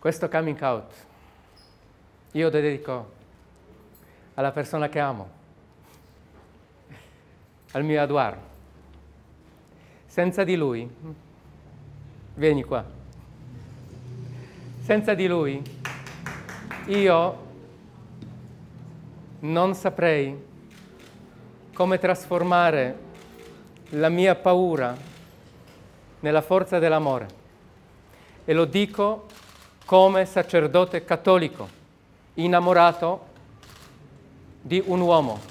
Questo coming out io lo dedico alla persona che amo, al mio Aduar. Senza di lui, vieni qua, senza di lui io non saprei come trasformare la mia paura nella forza dell'amore. E lo dico come sacerdote cattolico innamorato di un uomo